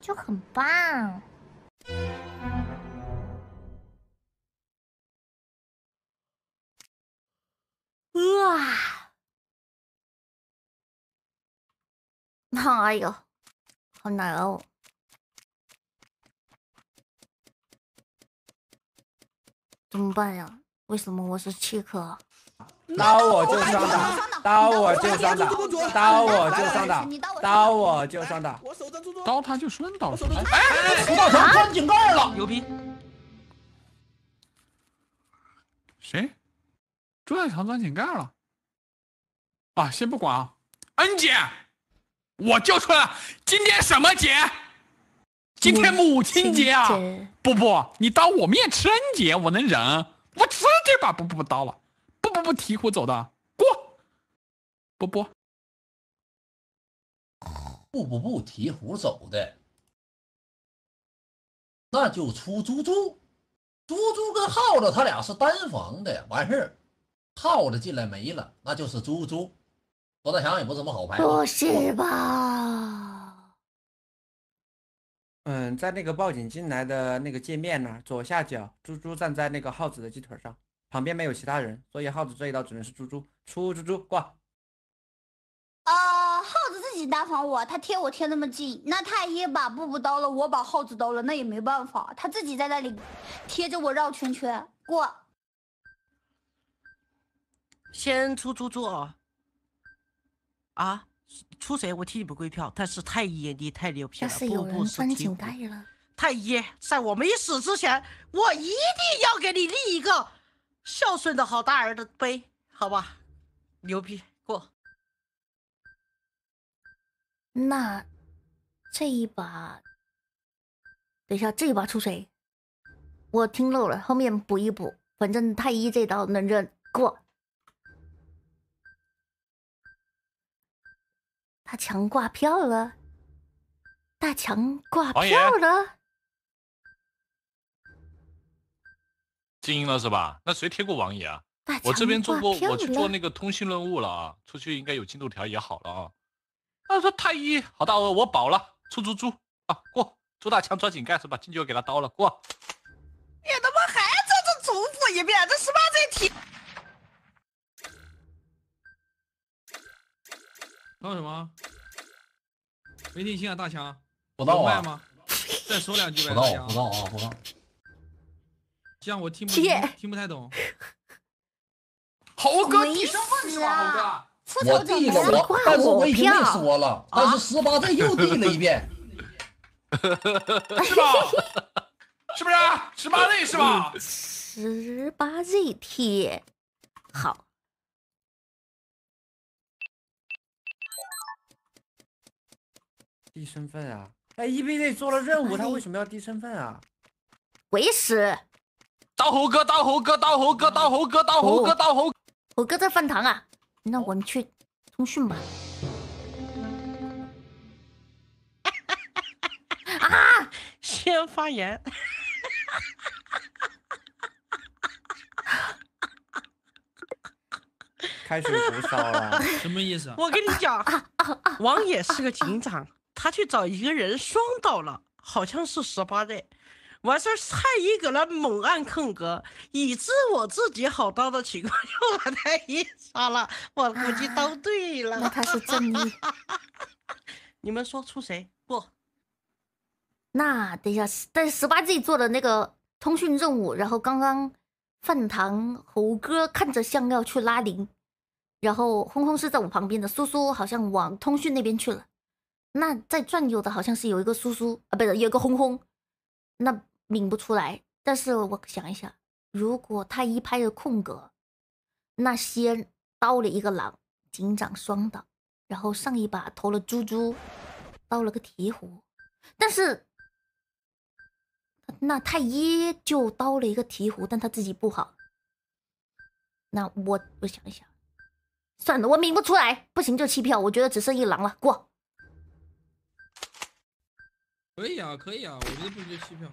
就很棒。哇！哎呦，好难哦，怎么办呀？为什么我是七颗？刀我就上打，刀我就上打，刀我就上打，刀我就上打，刀他就顺双上。哎，朱大强钻井盖了，牛逼！谁？朱大强钻井盖了。啊，先不管啊。恩姐，我叫出来了。今天什么节？今天母亲节啊！不不，你当我面吃恩姐，我能忍。我直接把波波刀了，波波波提壶走的过，波波，不不不，提壶走的，那就出猪猪，猪猪跟耗子他俩是单防的，完事儿耗子进来没了，那就是猪猪，罗大强也不怎么好牌。不是吧？嗯，在那个报警进来的那个界面呢，左下角，猪猪站在那个耗子的鸡腿上，旁边没有其他人，所以耗子这一刀只能是猪猪出，猪猪挂。呃，耗子自己搭防我，他贴我贴那么近，那他也把布布刀了，我把耗子刀了，那也没办法，他自己在那里贴着我绕圈圈过。先出猪猪啊！啊？出谁？我替你不归票，但是太医你太牛皮了，太医，在我没死之前，我一定要给你立一个孝顺的好大儿的碑，好吧？牛逼过。那这一把，等一下这一把出谁？我听漏了，后面补一补。反正太医这刀能扔过。大强挂票了，大强挂票了，静音了是吧？那谁贴过王爷啊？我这边做过，我去做那个通信任务了啊，出去应该有进度条也好了啊。他说太医，好大，哦，我饱了，出出出啊，过猪大强抓井盖是吧？进去我给他刀了，过。你他妈还在这重复一遍，这十八这字体？说什么？没听清啊，大强。不道吗？再说两句呗，大强。不道啊，不道。这样我听不听不太懂。猴哥，我我我，但是我已经说了，但是十八 Z 又定了一遍。是吧？是不是？十八 Z 是吧？十八 Z t 好。低身份啊！哎，E B Z 做了任务，他为什么要低身份啊？鬼使！刀猴哥，刀猴哥，刀猴哥，刀猴哥，刀猴哥，刀猴！猴哥在饭堂啊，那我们去通讯吧。啊！先发言。开始不说了，什么意思？我跟你讲，王爷是个警长。他去找一个人，双倒了，好像是十八代。完事儿，太搁那猛按空格，以知我自己好刀的情况，又把太一杀了。我估计刀对了，那他是正义。你们说出谁不？那等一下，但是十八 G 做的那个通讯任务，然后刚刚饭堂猴哥看着像要去拉铃，然后轰轰是在我旁边的，苏苏好像往通讯那边去了。那在转悠的好像是有一个叔叔啊，不是有一个轰轰，那抿不出来。但是我想一想，如果太一拍的空格，那先刀了一个狼，警长双倒，然后上一把投了猪猪，刀了个鹈鹕，但是那太一就刀了一个鹈鹕，但他自己不好。那我我想一想，算了，我抿不出来，不行就弃票。我觉得只剩一狼了，过。可以啊，可以啊，我觉得直接弃票。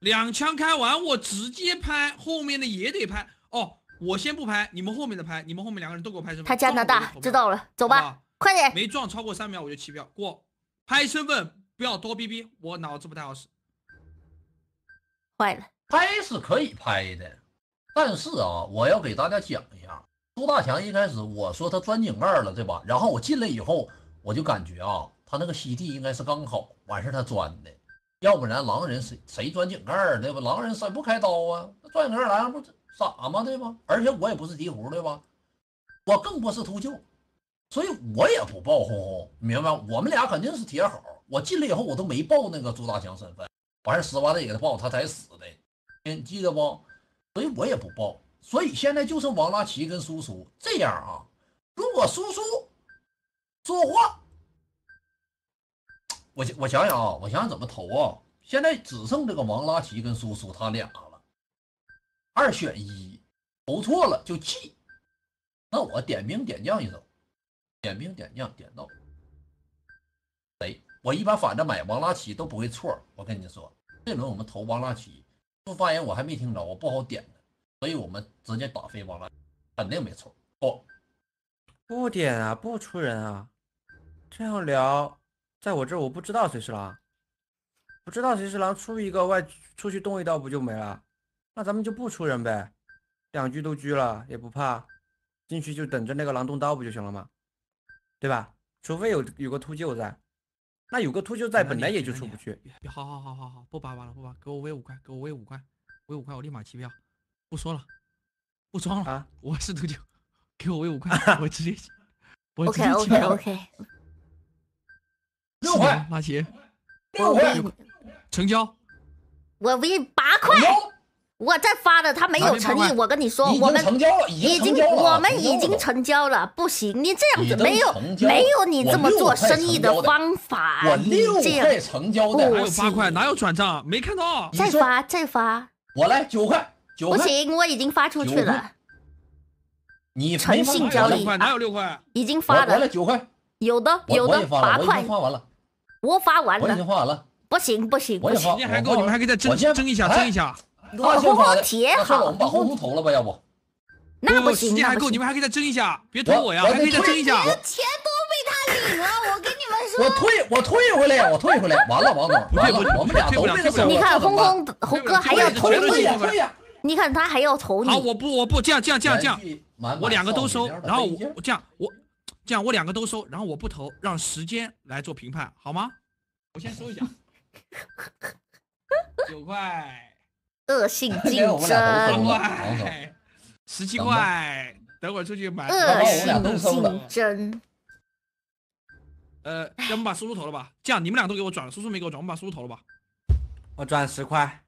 两枪开完，我直接拍，后面的也得拍。哦，我先不拍，你们后面的拍，你们后面两个人都给我拍身份。他加拿大，知道了，走吧，快点。没撞超过三秒我就弃票过。拍身份，不要多逼逼，我脑子不太好使。坏了，拍是可以拍的，但是啊，我要给大家讲一下，朱大强一开始我说他钻井盖了，对吧？然后我进来以后，我就感觉啊。他那个吸地应该是刚好完事他钻的，要不然狼人谁谁钻井盖儿？对吧？狼人谁不开刀啊？那钻井盖来来不傻吗？对吧？而且我也不是鹈鹕，对吧？我更不是秃鹫，所以我也不爆轰轰，明白吗？我们俩肯定是铁好。我进来以后我都没报那个朱大强身份，完事死完再给他报，他才死的，你记得不？所以我也不报，所以现在就剩王拉奇跟叔叔这样啊。如果叔叔说话。我我想想啊，我想想怎么投啊。现在只剩这个王拉奇跟苏苏他俩了，二选一，投错了就气。那我点兵点将一手，点兵点将点到谁？我一般反着买王拉奇都不会错。我跟你说，这轮我们投王拉奇。不发言，我还没听着，我不好点的。所以我们直接打飞王拉，肯定没错。哦，不点啊，不出人啊，这样聊。在我这儿我不知道谁是狼，不知道谁是狼，出一个外出去动一刀不就没了？那咱们就不出人呗，两局都狙了也不怕，进去就等着那个狼动刀不就行了嘛？对吧？除非有有个秃鹫在，那有个秃鹫在本来也就出不去。好好好好好，不叭叭了，不叭，给我喂五块，给我喂五块，喂五块我立马弃票，不说了，不装了啊，我是秃鹫，给我喂五块，我直接，我直接弃票。六块，马奇，六块，成交。我问八块，我再发的他没有诚意。我跟你说，我们已经我们已经成交了，不行，你这样子没有没有你这么做生意的方法。这六块成交的还有八块？哪有转账？没看到？再发再发，我来九块，九不行，我已经发出去了。你诚信交易，哪有六块？已经发了，来九块，有的有的八块，发完了。我发完了，不行不行，时间还够，你们还可以再争争一下，争一下。我不红铁，好我们把红投了吧，要不？那不行，时间还够，你们还可以再争一下，别投我呀，还可以再争一下。钱都被他领了，我跟你们说。我退，我退回来，我退回来，完了总，不退不我们俩退不了，你看红红红哥还要投，你看他还要投。好，我不我不这样，这样这样这样，我两个都收，然后我这样我。这样我两个都收，然后我不投，让时间来做评判，好吗？我先收一下，九块。恶性竞争，十七块。等会出去买。恶性竞争。呃，要不把叔叔投了吧？这样你们俩都给我转了，叔叔没给我转，我们把叔叔投了吧？我转十块，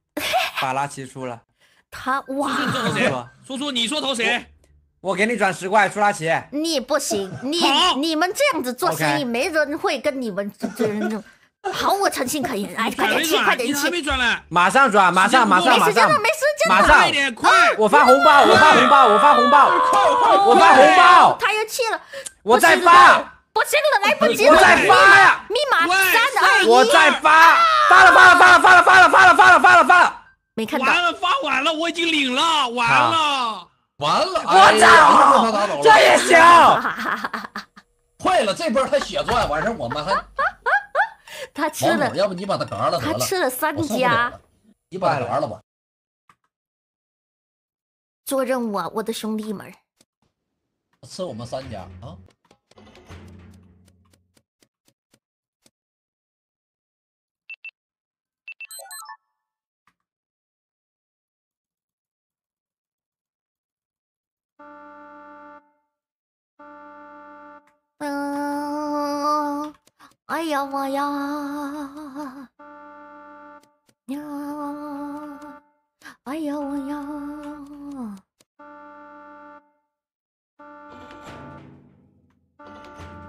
法拉奇输了。他哇。叔叔，投谁？叔叔，你说投谁？我给你转十块，朱拉奇。你不行，你你们这样子做生意，没人会跟你们这毫无诚信可言。哎，快点去，快点去，马上转，马上，马上，马上，马上，快！点快！我发红包，我发红包，我发红包，我发红包。他又气了，我在发，不行了，来不及了，密码，密码三二一，我在发，发了，发了，发了，发了，发了，发了，发了，发了，了，没看到，发完了，我已经领了，完了。完了，我操、这也行。坏了，这波他血赚，完事我们还 他吃了，要不你把他嘎了得了。他吃了三家，你把他嘎了吧。做任务，我的兄弟们，吃我们三家啊。嗯，哎呀我呀，呀，哎呀我呀，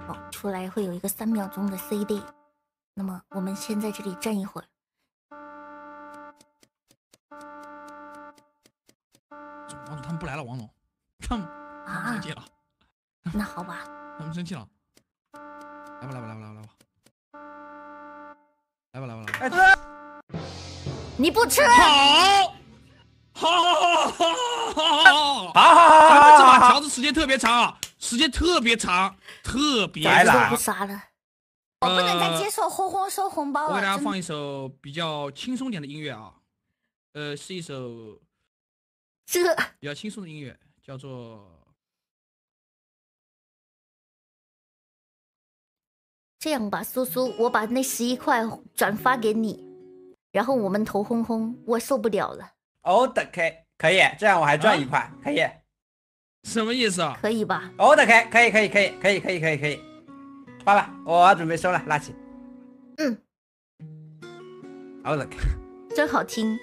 好，出来会有一个三秒钟的 CD，那么我们先在这里站一会儿。王总他们不来了，王总。他们生气了，那好吧。他们生气了，来吧来吧来吧来吧来吧，来吧来吧。你不吃？好好好好好好好好好好。这把调子时间特别长，时间特别长，特别。再不了，我不能再接受轰轰收红包了。我给大家放一首比较轻松点的音乐啊，呃，是一首，这比较轻松的音乐。叫做这样吧，苏苏，我把那十一块转发给你，然后我们头轰轰，我受不了了。OK，可以，这样我还赚一块，可以。什么意思啊？可以吧？OK，可以，可以，可以，可以，可以，可以，可以。爸爸，我准备收了，拉起。嗯。OK。真好听，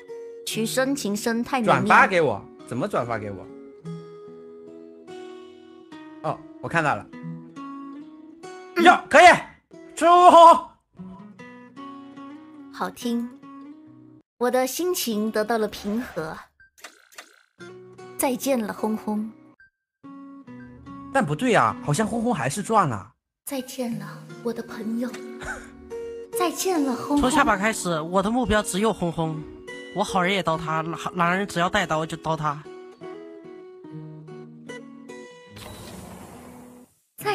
曲声情深太难。转发给我？怎么转发给我？哦，我看到了。哟，可以，出好，好听，我的心情得到了平和。再见了，轰轰。但不对呀，好像轰轰还是赚了。再见了我的朋友，再见了轰。从下把开始，我的目标只有轰轰。我好人也刀他，狼人只要带刀就刀他。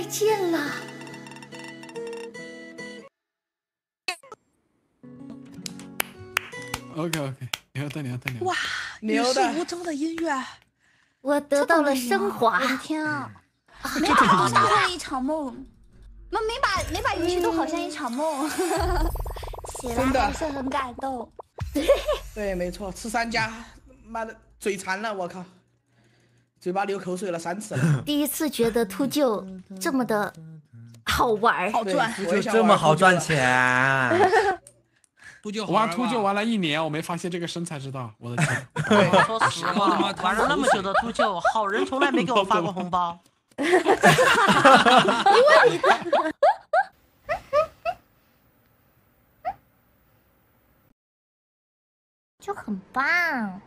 见了。OK OK，你要带娘带娘。哇，无与争的音乐，我得到了升华。我的天啊，每把都好像一场梦，每每把每把游戏都好像一场梦。真的，还是很感动。对，没错，吃三家，妈的，嘴馋了，我靠。嘴巴流口水了三次。了。第一次觉得秃鹫这么的好玩儿，好赚，秃鹫这么好赚钱。秃鹫，我玩秃鹫玩了一年，我没发现这个身材知道，我的天！说实话，玩了那么久的秃鹫，好人从来没给我发过红包。因为你就很棒。